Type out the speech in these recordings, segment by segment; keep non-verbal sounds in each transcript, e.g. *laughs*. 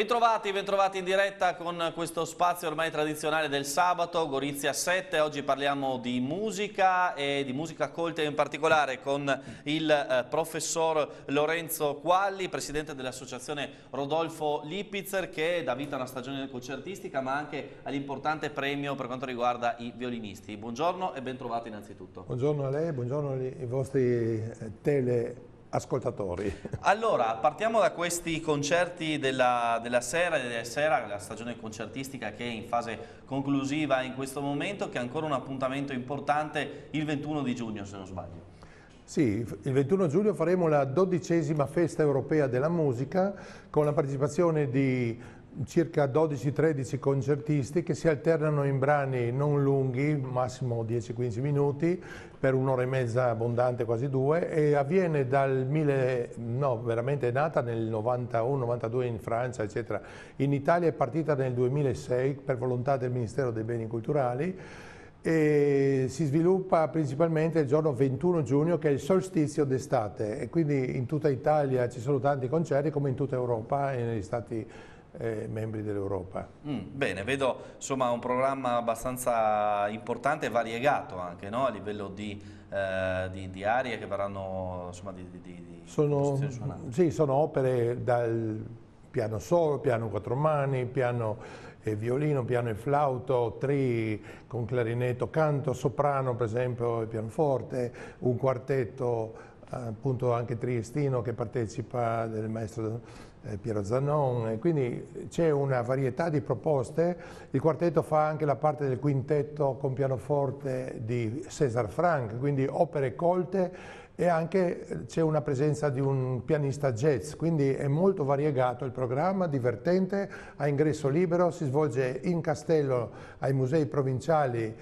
Bentrovati, bentrovati in diretta con questo spazio ormai tradizionale del sabato, Gorizia 7, oggi parliamo di musica e di musica colta in particolare con il eh, professor Lorenzo Qualli, presidente dell'associazione Rodolfo Lipitzer che dà vita a una stagione concertistica ma anche all'importante premio per quanto riguarda i violinisti. Buongiorno e bentrovati innanzitutto. Buongiorno a lei, buongiorno ai vostri eh, tele ascoltatori. *laughs* Allora, partiamo da questi concerti della, della sera, della sera, la stagione concertistica che è in fase conclusiva in questo momento, che è ancora un appuntamento importante il 21 di giugno, se non sbaglio. Sì, il 21 giugno faremo la dodicesima festa europea della musica con la partecipazione di circa 12-13 concertisti che si alternano in brani non lunghi, massimo 10-15 minuti, per un'ora e mezza abbondante, quasi due, e avviene dal 1000, no, veramente è nata nel 91-92 in Francia, eccetera. In Italia è partita nel 2006 per volontà del Ministero dei Beni Culturali e si sviluppa principalmente il giorno 21 giugno che è il solstizio d'estate e quindi in tutta Italia ci sono tanti concerti come in tutta Europa e negli Stati Uniti eh, membri dell'Europa. Mm, bene, vedo insomma, un programma abbastanza importante e variegato anche no? a livello di, eh, di, di, aree che verranno insomma, di, di sono, sì, sono opere dal piano solo, piano quattro mani, piano e violino, piano e flauto, tri con clarinetto, canto, soprano per esempio e pianoforte, un quartetto eh, appunto anche triestino che partecipa del maestro eh, Piero Zanon, quindi c'è una varietà di proposte, il quartetto fa anche la parte del quintetto con pianoforte di César Franck, quindi opere colte e anche eh, c'è una presenza di un pianista jazz, quindi è molto variegato il programma, divertente, a ingresso libero, si svolge in castello ai musei provinciali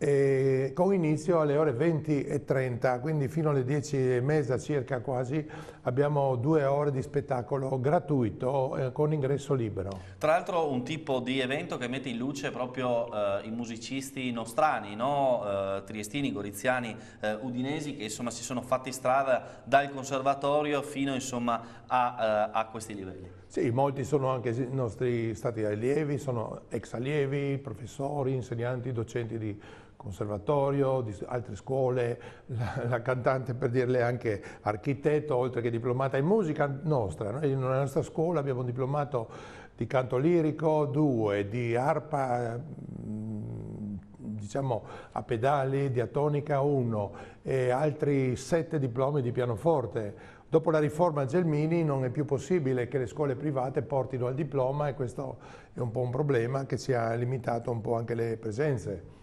eh, con inizio alle ore 20 e 30, quindi fino alle 10 e mezza circa quasi abbiamo due ore di spettacolo gratuito eh, con ingresso libero. Tra l'altro un tipo di evento che mette in luce proprio eh, i musicisti nostrani, no? Eh, triestini, goriziani, eh, udinesi che insomma si sono fatti strada dal conservatorio fino insomma, a, eh, a questi livelli. Sì, molti sono anche i nostri stati allievi, sono ex allievi, professori, insegnanti, docenti di conservatorio, altre scuole, *laughs* la, la, cantante per dirle anche architetto, oltre che diplomata in musica nostra. Noi nella nostra scuola abbiamo un diplomato di canto lirico, due, di arpa mm, diciamo a pedali, diatonica uno e altri sette diplomi di pianoforte. Dopo la riforma Gelmini non è più possibile che le scuole private portino al diploma e questo è un po' un problema che ci ha limitato un po' anche le presenze.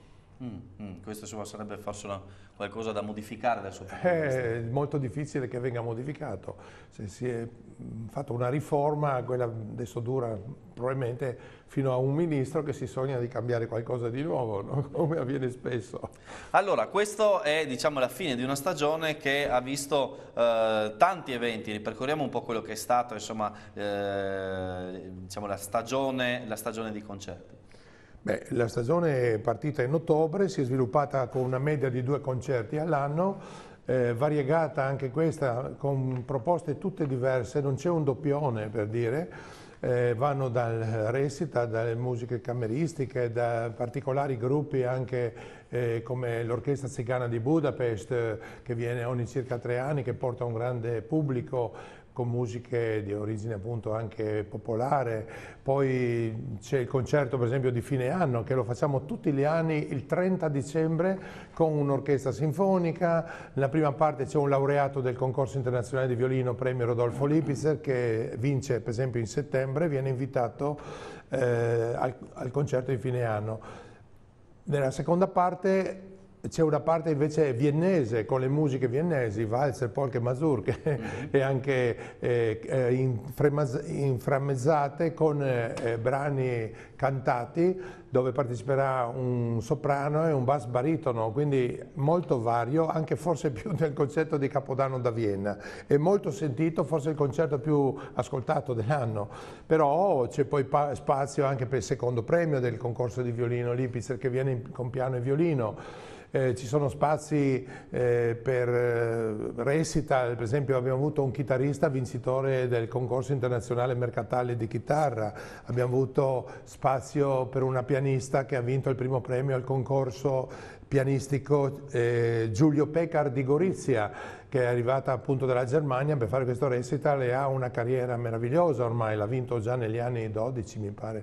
Mm, mm, questo sarebbe forse una, qualcosa da modificare dal suo eh, È molto difficile che venga modificato. Se si è mm, fatta una riforma, quella adesso dura probabilmente fino a un ministro che si sogna di cambiare qualcosa di nuovo, no? *laughs* come avviene spesso. Allora, questa è diciamo, la fine di una stagione che ha visto eh, tanti eventi, ripercorriamo un po' quello che è stato insomma, eh, diciamo, la, stagione, la stagione di concerti. Beh, la stagione è partita in ottobre, si è sviluppata con una media di due concerti all'anno, eh, variegata anche questa con proposte tutte diverse, non c'è un doppione per dire, eh, vanno dal recita, dalle musiche cameristiche, da particolari gruppi anche eh, come l'Orchestra Zigana di Budapest eh, che viene ogni circa tre anni, che porta un grande pubblico, con musiche di origine appunto anche popolare, poi c'è il concerto per esempio di fine anno che lo facciamo tutti gli anni il 30 dicembre con un'orchestra sinfonica, nella prima parte c'è un laureato del concorso internazionale di violino premio Rodolfo Lipitzer che vince per esempio in settembre, viene invitato eh, al, al concerto di fine anno. Nella seconda parte c'è una parte invece viennese, con le musiche viennesi, Walzer, Polke, mazurche mm -hmm. *laughs* e anche eh, eh inframmezzate con eh, eh, brani cantati dove parteciperà un soprano e un bass baritono, quindi molto vario, anche forse più del concerto di Capodanno da Vienna. È molto sentito, forse il concerto più ascoltato dell'anno, però c'è poi spazio anche per il secondo premio del concorso di violino Lipitzer che viene con piano e violino eh, ci sono spazi eh, per eh, recital, per esempio abbiamo avuto un chitarrista vincitore del concorso internazionale mercatale di chitarra, abbiamo avuto spazio per una pianista che ha vinto il primo premio al concorso pianistico eh, Giulio Pecar di Gorizia che è arrivata appunto dalla Germania per fare questo recital e ha una carriera meravigliosa ormai, l'ha vinto già negli anni 12 mi pare.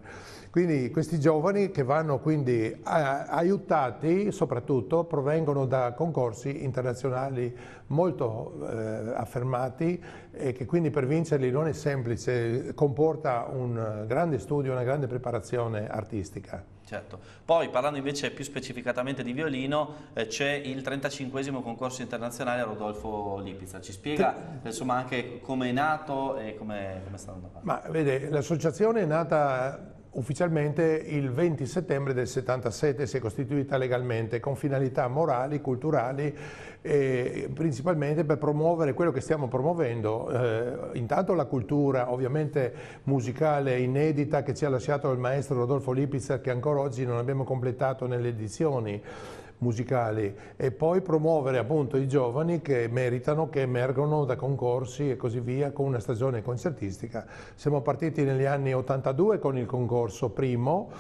Quindi questi giovani che vanno quindi aiutati soprattutto provengono da concorsi internazionali molto eh, affermati e che quindi per vincerli non è semplice, comporta un grande studio, una grande preparazione artistica. Certo. Poi parlando invece più specificatamente di violino, eh, c'è il 35 concorso internazionale a Rodolfo Lipizza. Ci spiega Te... insomma anche come è nato e come, come sta andando avanti? Ma vede, l'associazione è nata Ufficialmente il 20 settembre del 77 si è costituita legalmente con finalità morali, culturali e principalmente per promuovere quello che stiamo promuovendo, eh, intanto la cultura ovviamente musicale inedita che ci ha lasciato il maestro Rodolfo Lipizza che ancora oggi non abbiamo completato nelle edizioni musicali e poi promuovere appunto i giovani che meritano, che emergono da concorsi e così via con una stagione concertistica. Siamo partiti negli anni 82 con il concorso primo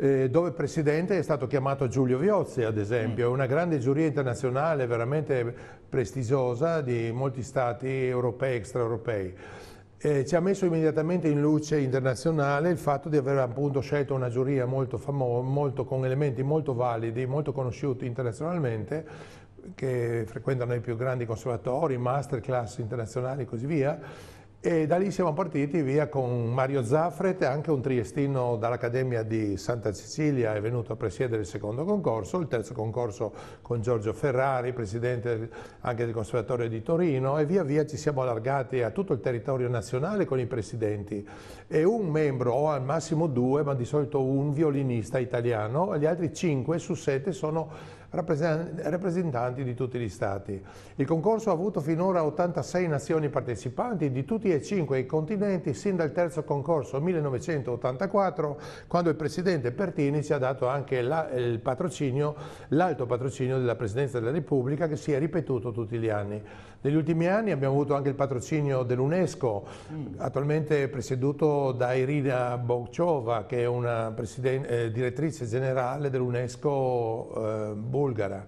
eh, dove presidente è stato chiamato Giulio Viozzi ad esempio, mm. una grande giuria internazionale veramente prestigiosa di molti stati europei e extraeuropei. Eh, ci ha messo immediatamente in luce internazionale il fatto di aver appunto scelto una giuria molto famosa, con elementi molto validi, molto conosciuti internazionalmente, che frequentano i più grandi conservatori, masterclass internazionali e così via, e da lì siamo partiti via con Mario Zaffret, anche un triestino dall'Accademia di Santa Cecilia, è venuto a presiedere il secondo concorso, il terzo concorso con Giorgio Ferrari, presidente anche del Conservatorio di Torino e via via ci siamo allargati a tutto il territorio nazionale con i presidenti e un membro o al massimo due, ma di solito un violinista italiano e gli altri cinque su sette sono rappresentanti di tutti gli Stati. Il concorso ha avuto finora 86 nazioni partecipanti di tutti e cinque i continenti sin dal terzo concorso 1984, quando il presidente Pertini ci ha dato anche la, il patrocinio, l'alto patrocinio della Presidenza della Repubblica che si è ripetuto tutti gli anni. Negli ultimi anni abbiamo avuto anche il patrocinio dell'UNESCO, mm. attualmente presieduto da Irina Bocciova, che è una eh, direttrice generale dell'UNESCO eh, bulgara,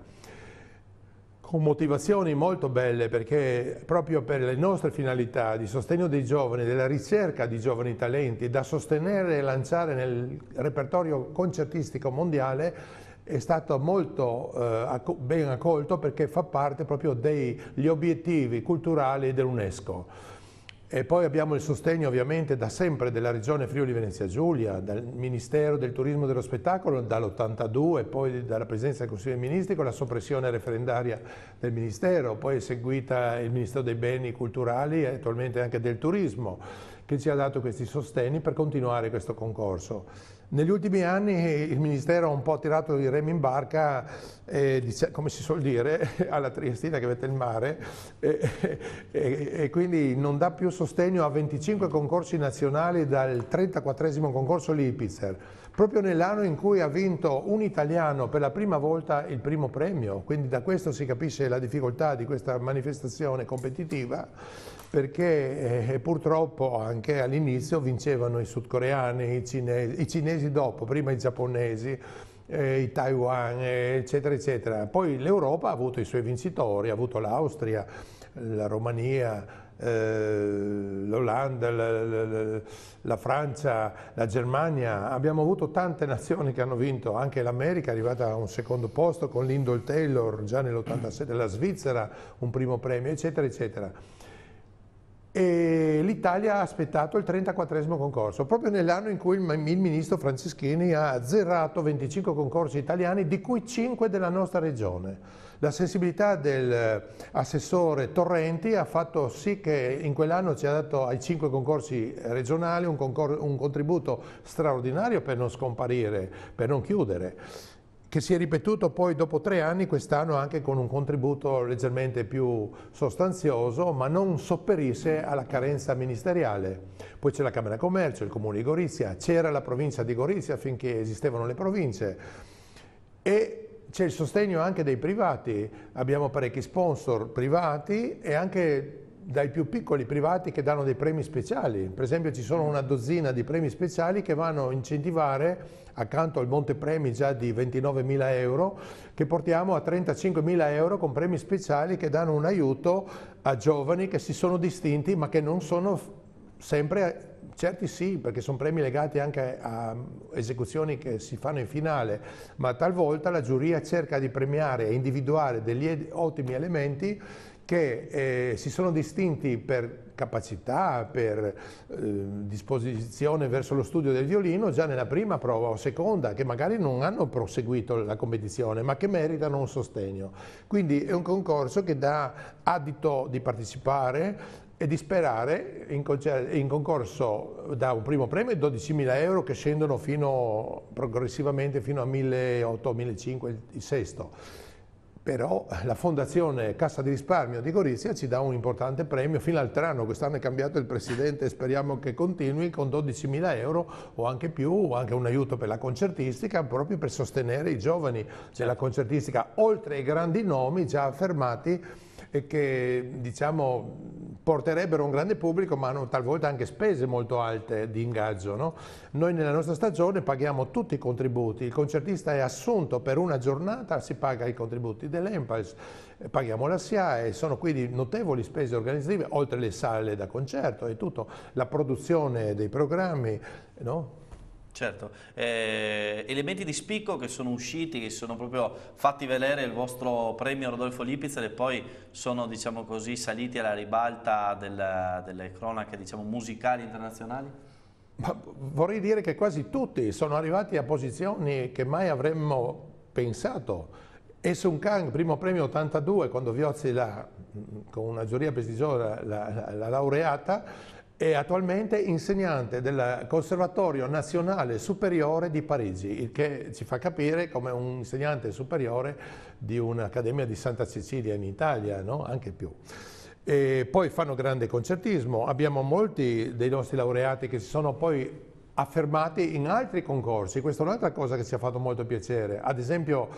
con motivazioni molto belle perché proprio per le nostre finalità di sostegno dei giovani, della ricerca di giovani talenti da sostenere e lanciare nel repertorio concertistico mondiale è stato molto eh, ben accolto perché fa parte proprio degli obiettivi culturali dell'UNESCO. E poi abbiamo il sostegno ovviamente da sempre della Regione Friuli Venezia Giulia, dal Ministero del Turismo e dello Spettacolo dall'82, poi dalla presenza del Consiglio dei Ministri con la soppressione referendaria del Ministero, poi è seguita il Ministero dei Beni Culturali e attualmente anche del Turismo che ci ha dato questi sostegni per continuare questo concorso. Negli ultimi anni il Ministero ha un po' tirato i remi in barca, eh, dice, come si suol dire, *laughs* alla Triestina che vede il mare eh, *laughs* eh, e quindi non dà più sostegno a 25 concorsi nazionali dal 34 concorso Lipitzer, proprio nell'anno in cui ha vinto un italiano per la prima volta il primo premio, quindi da questo si capisce la difficoltà di questa manifestazione competitiva perché eh, purtroppo anche all'inizio vincevano i sudcoreani, i cinesi, i cinesi mesi dopo, prima i giapponesi, eh, i Taiwan, eh, eccetera, eccetera. Poi l'Europa ha avuto i suoi vincitori, ha avuto l'Austria, la Romania, eh, l'Olanda, la, la, la, Francia, la Germania, abbiamo avuto tante nazioni che hanno vinto, anche l'America è arrivata a un secondo posto con Lindol Taylor già nell'87, la Svizzera un primo premio, eccetera, eccetera e l'Italia ha aspettato il 34 concorso, proprio nell'anno in cui il ministro Franceschini ha azzerato 25 concorsi italiani, di cui 5 della nostra regione. La sensibilità dell'assessore eh, Torrenti ha fatto sì che in quell'anno ci ha dato ai 5 concorsi regionali un, concor un contributo straordinario per non scomparire, per non chiudere che si è ripetuto poi dopo tre anni quest'anno anche con un contributo leggermente più sostanzioso, ma non sopperisse alla carenza ministeriale. Poi c'è la Camera di Commercio, il Comune di Gorizia, c'era la provincia di Gorizia finché esistevano le province e c'è il sostegno anche dei privati, abbiamo parecchi sponsor privati e anche dai più piccoli privati che danno dei premi speciali. Per esempio ci sono una dozzina di premi speciali che vanno a incentivare, accanto al monte premi già di 29.000 euro, che portiamo a 35.000 euro con premi speciali che danno un aiuto a giovani che si sono distinti ma che non sono sempre Certi sì, perché sono premi legati anche a esecuzioni che si fanno in finale, ma talvolta la giuria cerca di premiare e individuare degli ottimi elementi che eh, si sono distinti per capacità, per eh, disposizione verso lo studio del violino già nella prima prova o seconda, che magari non hanno proseguito la competizione, ma che meritano un sostegno. Quindi è un concorso che dà adito di partecipare e di sperare in, concorso da un primo premio 12.000 euro che scendono fino, progressivamente fino a 1.800-1.500 il sesto però eh, la Fondazione Cassa di Risparmio di Gorizia ci dà un importante premio fino al all'anno, quest'anno è cambiato il presidente e speriamo che continui con 12.000 euro o anche più, o anche un aiuto per la concertistica proprio per sostenere i giovani, cioè la concertistica oltre ai grandi nomi già affermati che diciamo, porterebbero un grande pubblico ma hanno talvolta anche spese molto alte di ingaggio. No? Noi nella nostra stagione paghiamo tutti i contributi, il concertista è assunto per una giornata, si paga i contributi dell'Empals, eh, paghiamo la SIAE, sono quindi notevoli spese organizzative, oltre le sale da concerto e tutto, la produzione dei programmi. No? Certo, eh, elementi di spicco che sono usciti, che sono proprio fatti vedere il vostro premio Rodolfo Lipizzer e poi sono diciamo così, saliti alla ribalta del, delle cronache diciamo, musicali internazionali? Ma vorrei dire che quasi tutti sono arrivati a posizioni che mai avremmo pensato. E Sun Kang, primo premio 82, quando Viozzi la, mm, con una giuria prestigiosa l'ha laureata, è attualmente insegnante del Conservatorio Nazionale Superiore di Parigi, il che ci fa capire come un insegnante superiore di un'Accademia di Santa Cecilia in Italia, no? anche più. E poi fanno grande concertismo, abbiamo molti dei nostri laureati che si sono poi affermati in altri concorsi, questa è un'altra cosa che ci ha fatto molto piacere, ad esempio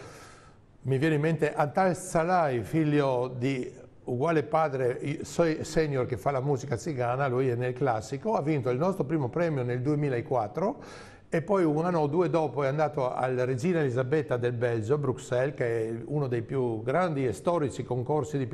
mi viene in mente Antal Salai, figlio di uguale padre senior che fa la musica zigana, lui è nel classico, ha vinto il nostro primo premio nel 2004 e poi un anno o due dopo è andato alla Regina Elisabetta del Belgio a Bruxelles, che è uno dei più grandi e storici concorsi di,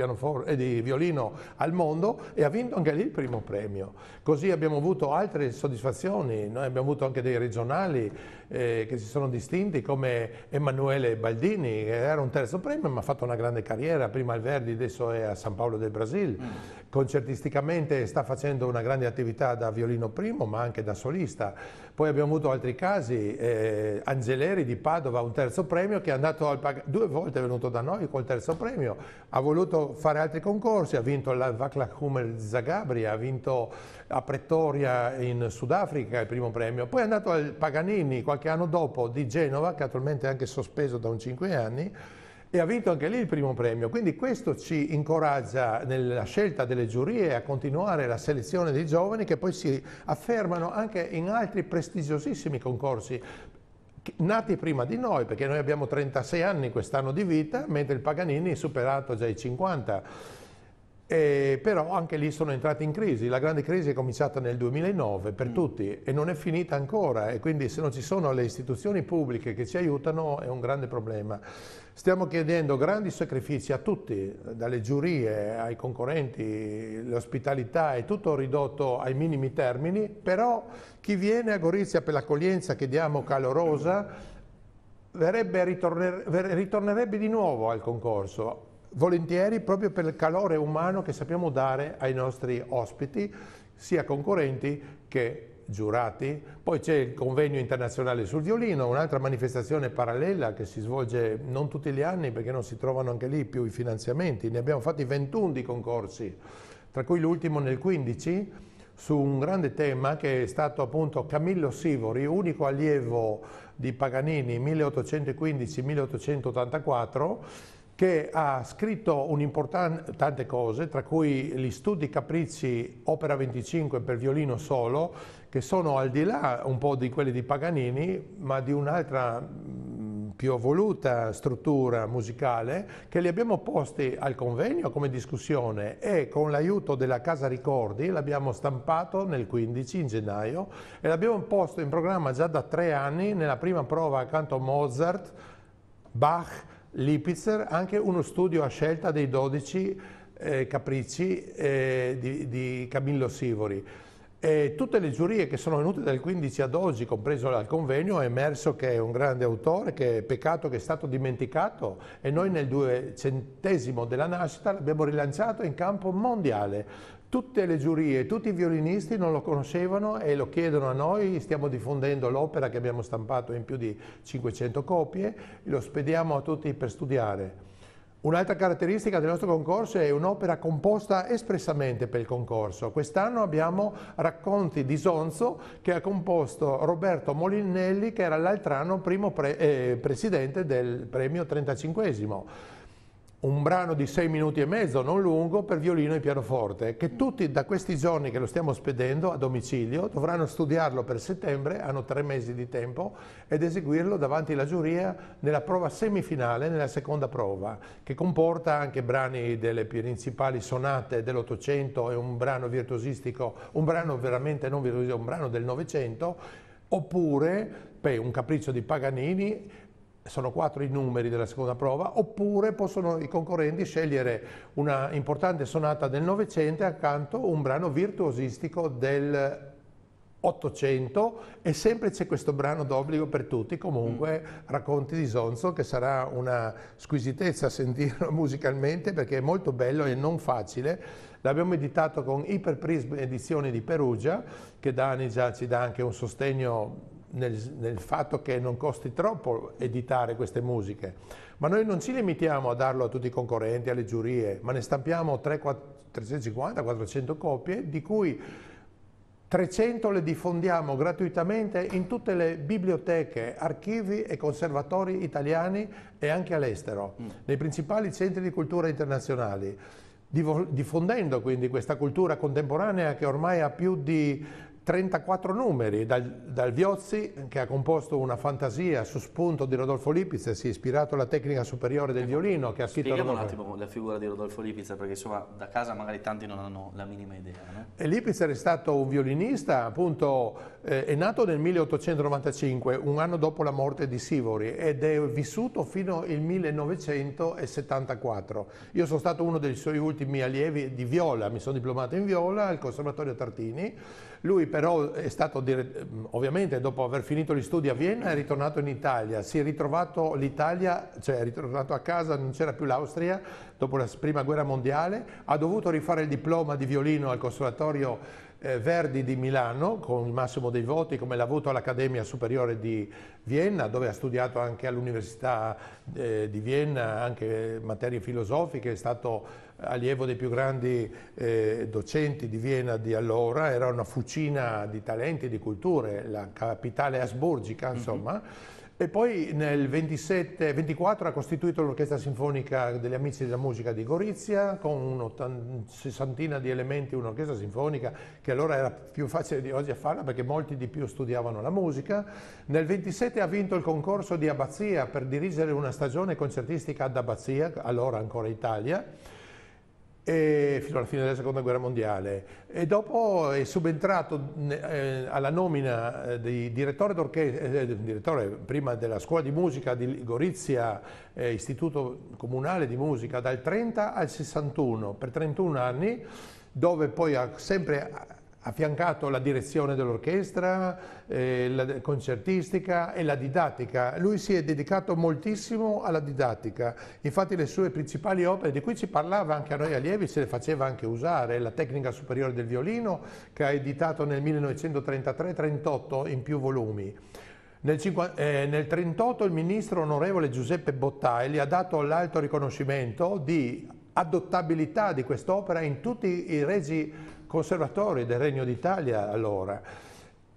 eh, di, violino al mondo, e ha vinto anche lì il primo premio. Così abbiamo avuto altre soddisfazioni, noi abbiamo avuto anche dei regionali eh, che si sono distinti, come Emanuele Baldini, che era un terzo premio, ma ha fatto una grande carriera, prima al Verdi, adesso è a San Paolo del Brasile. Mm. Concertisticamente sta facendo una grande attività da violino primo, ma anche da solista. Poi abbiamo avuto altri altri casi, eh, Angeleri di Padova, un terzo premio che è andato al due volte è venuto da noi col terzo premio, ha voluto fare altri concorsi, ha vinto la Vaclav Hummel Zagabria, ha vinto a Pretoria in Sudafrica il primo premio, poi è andato al Paganini qualche anno dopo di Genova, che attualmente è anche sospeso da un 5 anni, e ha vinto anche lì il primo premio. Quindi questo ci incoraggia nella scelta delle giurie a continuare la selezione dei giovani che poi si affermano anche in altri prestigiosissimi concorsi nati prima di noi, perché noi abbiamo 36 anni quest'anno di vita, mentre il Paganini è superato già i 50. E eh, però anche lì sono entrati in crisi, la grande crisi è cominciata nel 2009 per mm. tutti e non è finita ancora e quindi se non ci sono le istituzioni pubbliche che ci aiutano è un grande problema. Stiamo chiedendo grandi sacrifici a tutti, dalle giurie ai concorrenti, l'ospitalità è tutto ridotto ai minimi termini, però chi viene a Gorizia per l'accoglienza che diamo calorosa verrebbe, ritorner, ritornerebbe di nuovo al concorso volentieri proprio per il calore umano che sappiamo dare ai nostri ospiti, sia concorrenti che giurati. Poi c'è il convegno internazionale sul violino, un'altra manifestazione parallela che si svolge non tutti gli anni perché non si trovano anche lì più i finanziamenti. Ne abbiamo fatti 21 di concorsi, tra cui l'ultimo nel 15 su un grande tema che è stato appunto Camillo Sivori, unico allievo di Paganini 1815-1884 che ha scritto tante cose, tra cui gli studi capricci opera 25 per violino solo, che sono al di là un po' di quelli di Paganini, ma di un'altra mm, più evoluta struttura musicale che li abbiamo posti al convegno come discussione e con l'aiuto della Casa Ricordi l'abbiamo stampato nel 15 in gennaio e l'abbiamo posto in programma già da tre anni nella prima prova accanto a Mozart, Bach, Lipitzer, anche uno studio a scelta dei 12 eh, capricci eh, di, di, Camillo Sivori. E tutte le giurie che sono venute dal 15 ad oggi, compreso dal convegno, è emerso che è un grande autore, che è peccato che è stato dimenticato e noi nel duecentesimo della nascita l'abbiamo rilanciato in campo mondiale. Tutte le giurie, tutti i violinisti non lo conoscevano e lo chiedono a noi, stiamo diffondendo l'opera che abbiamo stampato in più di 500 copie, lo spediamo a tutti per studiare. Un'altra caratteristica del nostro concorso è un'opera composta espressamente per il concorso. Quest'anno abbiamo Racconti di Sonzo che ha composto Roberto Molinelli che era l'altro anno primo pre eh, presidente del premio 35 un brano di sei minuti e mezzo, non lungo, per violino e pianoforte, che mm. tutti da questi giorni che lo stiamo spedendo a domicilio dovranno studiarlo per settembre, hanno tre mesi di tempo, ed eseguirlo davanti alla giuria nella prova semifinale, nella seconda prova, che comporta anche brani delle principali sonate dell'Ottocento e un brano virtuosistico, un brano veramente non virtuosistico, un brano del Novecento, oppure beh, un capriccio di Paganini sono quattro i numeri della seconda prova, oppure possono i concorrenti scegliere una importante sonata del Novecento accanto a un brano virtuosistico del 800 e sempre c'è questo brano d'obbligo per tutti, comunque mm. Racconti di Sonzo che sarà una squisitezza *laughs* sentirlo musicalmente perché è molto bello e non facile. L'abbiamo editato con Iperprism Edizioni di Perugia che da anni già ci dà anche un sostegno nel, nel, fatto che non costi troppo editare queste musiche, ma noi non ci limitiamo a darlo a tutti i concorrenti, alle giurie, ma ne stampiamo 3, 4, 350, 400 copie, di cui 300 le diffondiamo gratuitamente in tutte le biblioteche, archivi e conservatori italiani e anche all'estero, mm. nei principali centri di cultura internazionali diffondendo quindi questa cultura contemporanea che ormai ha più di 34 numeri dal, dal, Viozzi, che ha composto una fantasia su spunto di Rodolfo Lipizza, si è ispirato alla tecnica superiore del eh, violino che ha scritto... Spieghiamo un attimo la figura di Rodolfo Lipizza, perché insomma da casa magari tanti non hanno la minima idea. No? Lipizza è stato un violinista, appunto, eh, è nato nel 1895, un anno dopo la morte di Sivori, ed è vissuto fino al 1974. Io sono stato uno dei suoi ultimi allievi di viola, mi sono diplomato in viola al Conservatorio Tartini, lui però è stato, ovviamente dopo aver finito gli studi a Vienna, è ritornato in Italia, si è ritrovato l'Italia, cioè è ritornato a casa, non c'era più l'Austria, dopo la prima guerra mondiale, ha dovuto rifare il diploma di violino al Conservatorio eh, Verdi di Milano con il massimo dei voti come l'ha avuto all'Accademia Superiore di Vienna dove ha studiato anche all'Università eh, di Vienna anche materie filosofiche, è stato allievo dei più grandi eh, docenti di Vienna di allora, era una fucina di talenti, di culture, la capitale asburgica mhm. insomma. Mm -hmm. E poi nel 27, 24 ha costituito l'Orchestra Sinfonica degli Amici della Musica di Gorizia con una sessantina di elementi, un'orchestra sinfonica che allora era più facile di oggi a farla perché molti di più studiavano la musica. Nel 27 ha vinto il concorso di Abbazia per dirigere una stagione concertistica ad Abbazia, allora ancora Italia fino alla fine della seconda guerra mondiale e dopo è subentrato eh, alla nomina eh, di direttore d'orchestra, eh, direttore prima della scuola di musica di Ligorizia, istituto comunale di musica, dal 30 al 61 per 31 anni dove poi ha sempre affiancato la direzione dell'orchestra, eh, la concertistica e la didattica. Lui si è dedicato moltissimo alla didattica, infatti le sue principali opere, di cui ci parlava anche a noi allievi, se le faceva anche usare, la tecnica superiore del violino che ha editato nel 1933-38 in più volumi. Nel 1938 eh, il ministro onorevole Giuseppe Bottai gli ha dato l'alto riconoscimento di adottabilità di quest'opera in tutti i regi conservatori del Regno d'Italia allora,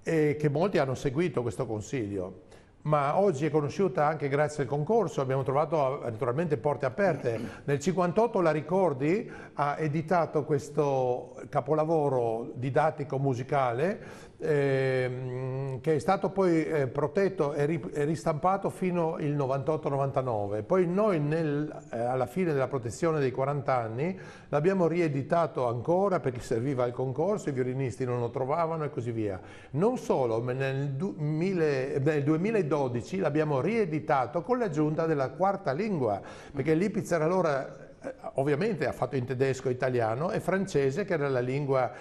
e che molti hanno seguito questo consiglio. Ma oggi è conosciuta anche grazie al concorso, abbiamo trovato naturalmente porte aperte. Nel 1958 la Ricordi ha editato questo capolavoro didattico musicale ehm, che è stato poi eh, protetto e, ri, e, ristampato fino al 98-99. Poi noi nel, eh, alla fine della protezione dei 40 anni l'abbiamo rieditato ancora perché serviva al concorso, i violinisti non lo trovavano e così via. Non solo, ma nel, du, mille, nel 2012 l'abbiamo rieditato con l'aggiunta della quarta lingua, perché Lipitzer allora eh, ovviamente ha fatto in tedesco, italiano e francese che era la lingua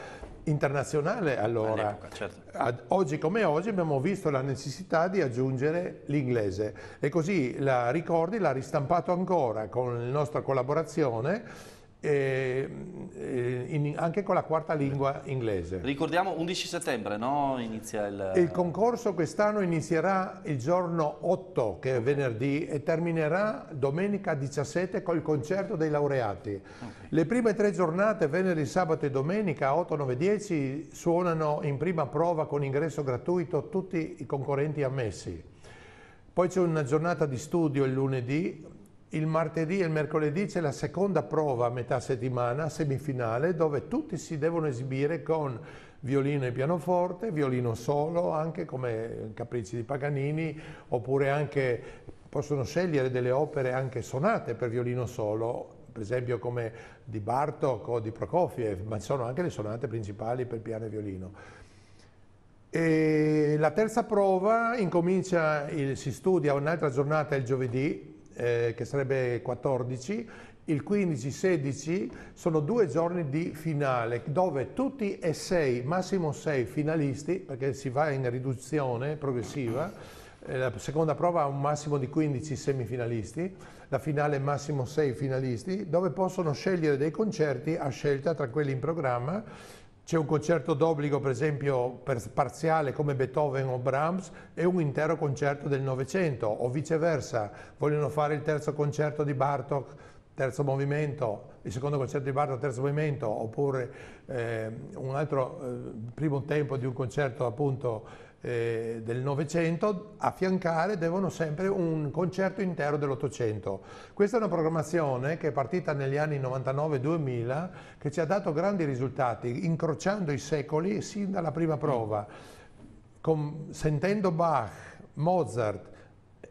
internazionale allora. Certo. Ad, oggi come oggi abbiamo visto la necessità di aggiungere l'inglese e così la ricordi l'ha ristampato ancora con la nostra collaborazione eh, in, anche con la quarta lingua inglese. Ricordiamo 11 settembre, no? Inizia il... il concorso quest'anno inizierà il giorno 8, che è venerdì, e terminerà domenica 17 col concerto dei laureati. Okay. Le prime tre giornate, venerdì, sabato e domenica, 8, 9, 10, suonano in prima prova con ingresso gratuito tutti i concorrenti ammessi. Poi c'è una giornata di studio il lunedì, il martedì e il mercoledì c'è la seconda prova a metà settimana, semifinale, dove tutti si devono esibire con violino e pianoforte, violino solo, anche come Capricci di Paganini, oppure anche possono scegliere delle opere anche sonate per violino solo, per esempio come di Bartok o di Prokofiev, ma ci sono anche le sonate principali per piano e violino. E la terza prova incomincia, si studia un'altra giornata il giovedì, eh, che sarebbe 14, il 15-16 sono due giorni di finale dove tutti e sei, massimo sei finalisti, perché si va in riduzione progressiva, eh, la seconda prova ha un massimo di 15 semifinalisti, la finale massimo 6 finalisti, dove possono scegliere dei concerti a scelta tra quelli in programma c'è un concerto d'obbligo, per esempio, per parziale come Beethoven o Brahms e un intero concerto del Novecento, o viceversa, vogliono fare il terzo concerto di Bartok, terzo movimento, il secondo concerto di Bartok, terzo movimento, oppure eh, un altro eh, primo tempo di un concerto appunto eh, del Novecento affiancare devono sempre un concerto intero dell'Ottocento. Questa è una programmazione che è partita negli anni 99-2000 che ci ha dato grandi risultati incrociando i secoli sin dalla prima prova, con, sentendo Bach, Mozart,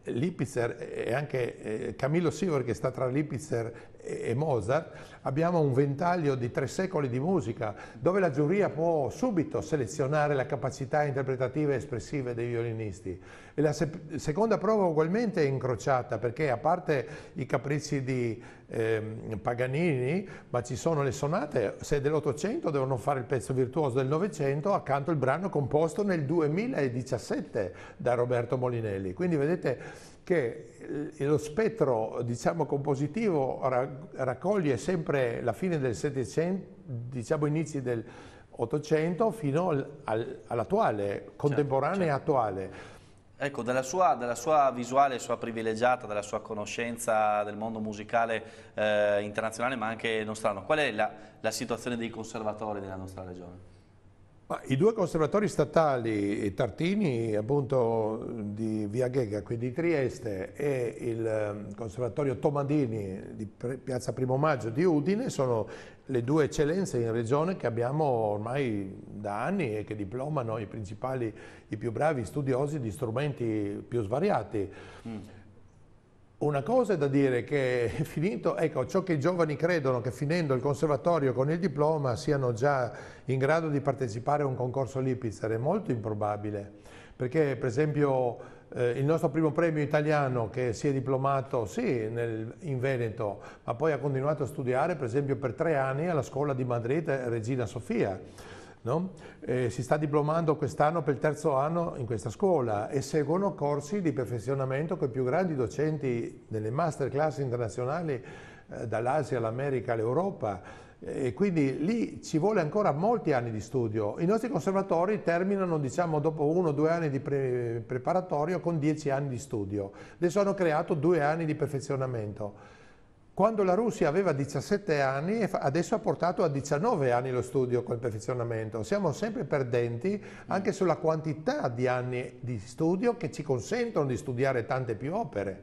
Lipitzer e anche eh, Camillo Sivor che sta tra Lipitzer e Mozart, abbiamo un ventaglio di tre secoli di musica dove la giuria può subito selezionare la capacità interpretativa e espressiva dei violinisti. E la se seconda prova ugualmente è incrociata perché a parte i capricci di eh, Paganini, ma ci sono le sonate, se dell'Ottocento devono fare il pezzo virtuoso del Novecento, accanto il brano composto nel 2017 da Roberto Molinelli. Quindi vedete che eh, lo spettro diciamo, compositivo raccoglie sempre la fine del Settecento, diciamo inizi del Ottocento fino all'attuale, certo, contemporanea certo, certo. e attuale. Ecco, dalla sua, dalla sua, visuale, sua privilegiata, dalla sua conoscenza del mondo musicale eh, internazionale ma anche nostrano, qual è la, la situazione dei conservatori della nostra regione? I due conservatori statali, Tartini appunto di Via Ghega, quindi di Trieste, e il ehm, conservatorio Tomadini di Piazza Primo Maggio di Udine, sono le due eccellenze in regione che abbiamo ormai da anni e che diplomano i principali, i più bravi studiosi di strumenti più svariati. Mm. Una cosa è da dire che è *laughs* finito, ecco, ciò che i giovani credono che finendo il conservatorio con il diploma siano già in grado di partecipare a un concorso Lipizzer è molto improbabile, perché per esempio eh, il nostro primo premio italiano che si è diplomato sì nel, in Veneto, ma poi ha continuato a studiare per esempio per tre anni alla scuola di Madrid eh, Regina Sofia No? Eh, si sta diplomando quest'anno per il terzo anno in questa scuola e seguono corsi di perfezionamento con i più grandi docenti delle masterclass internazionali eh, dall'Asia all'America all'Europa e quindi lì ci vuole ancora molti anni di studio. I nostri conservatori terminano diciamo, dopo uno o due anni di pre preparatorio con dieci anni di studio. Adesso hanno creato due anni di perfezionamento quando la Russia aveva 17 anni adesso ha portato a 19 anni lo studio col perfezionamento. Siamo sempre perdenti mm. anche sulla quantità di anni di studio che ci consentono di studiare tante più opere.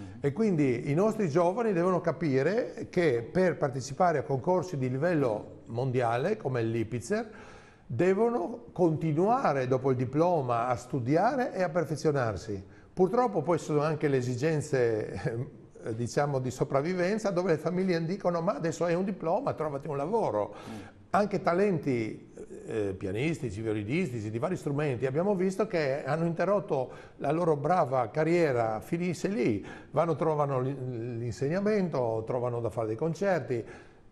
Mm-hmm. E quindi i nostri giovani devono capire che per partecipare a concorsi di livello mondiale come il Lipitzer devono continuare dopo il diploma a studiare e a perfezionarsi. Purtroppo poi sono anche le esigenze eh, eh, diciamo di sopravvivenza dove le famiglie dicono ma adesso hai un diploma, trovati un lavoro. Mm. Anche talenti eh, eh pianistici, violinistici, di vari strumenti, abbiamo visto che hanno interrotto la loro brava carriera, finisce lì, vanno, trovano l'insegnamento, trovano da fare dei concerti,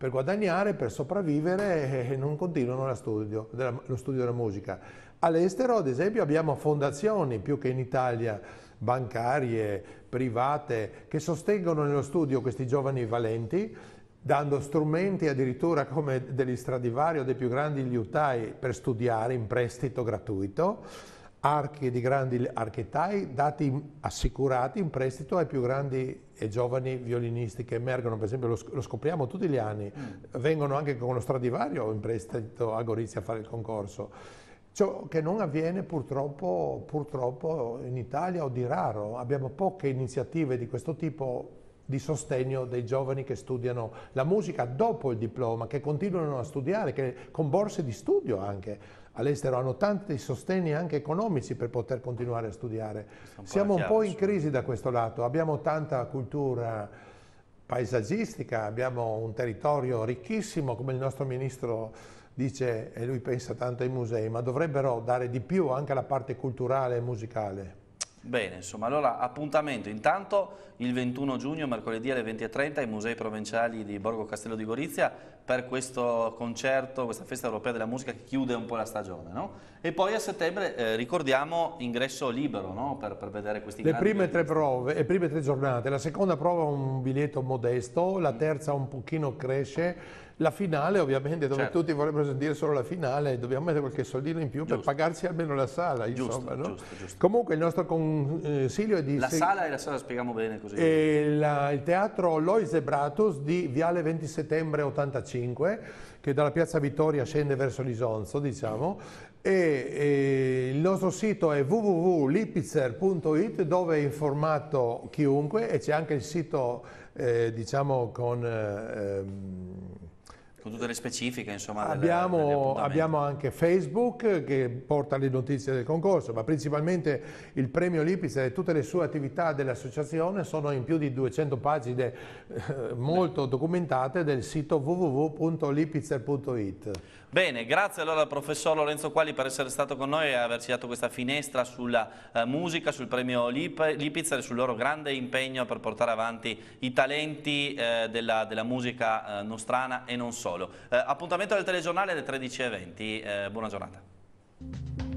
per guadagnare, per sopravvivere e non continuano studio, lo studio della musica. All'estero, ad esempio, abbiamo fondazioni più che in Italia, bancarie, private che sostengono nello studio questi giovani valenti dando strumenti addirittura come degli Stradivari o dei più grandi liutai per studiare in prestito gratuito, archi di grandi architai dati assicurati in prestito ai più grandi e giovani violinisti che emergono, per esempio lo, scopriamo tutti gli anni, mm. vengono anche con lo Stradivario in prestito a Gorizia a fare il concorso Ciò che non avviene purtroppo, purtroppo in Italia o di raro, abbiamo poche iniziative di questo tipo di sostegno dei giovani che studiano la musica dopo il diploma, che continuano a studiare, che con borse di studio anche all'estero hanno tanti sostegni anche economici per poter continuare a studiare. Un Siamo un po' in crisi da questo lato, abbiamo tanta cultura paesaggistica, abbiamo un territorio ricchissimo come il nostro ministro dice, e lui pensa tanto ai musei, ma dovrebbero dare di più anche alla parte culturale e musicale. Bene, insomma, allora appuntamento intanto il 21 giugno, mercoledì alle 20.30 ai musei provinciali di Borgo Castello di Gorizia per questo concerto, questa festa europea della musica che chiude un po' la stagione, no? E poi a settembre, eh, ricordiamo, ingresso libero, no? Per, per vedere questi le prime tre prove, le prime tre giornate, la seconda prova un biglietto modesto, la terza un pochino cresce, la finale ovviamente, dove certo. tutti vorrebbero sentire solo la finale, dobbiamo mettere qualche soldino in più giusto. per pagarsi almeno la sala, giusto, insomma, no? giusto, giusto, Comunque il nostro consiglio è di... La sala e la sala spieghiamo bene così. Eh, la, il teatro Loise Bratus di Viale 20 Settembre 85, che dalla Piazza Vittoria scende verso l'Isonzo, diciamo, e, e, il nostro sito è www.lipitzer.it dove è informato chiunque e c'è anche il sito eh, diciamo con eh, ehm, con tutte le specifiche, insomma. Abbiamo, delle, abbiamo, anche Facebook che porta le notizie del concorso, ma principalmente il premio Lipis e tutte le sue attività dell'associazione sono in più di 200 pagine eh, molto documentate del sito www.lipitzer.it. Bene, grazie allora al professor Lorenzo Quali per essere stato con noi e averci dato questa finestra sulla eh, musica, sul premio Lip Lipizza e sul loro grande impegno per portare avanti i talenti eh, della, della, musica eh, nostrana e non solo. Eh, appuntamento del telegiornale alle 13.20, eh, buona giornata.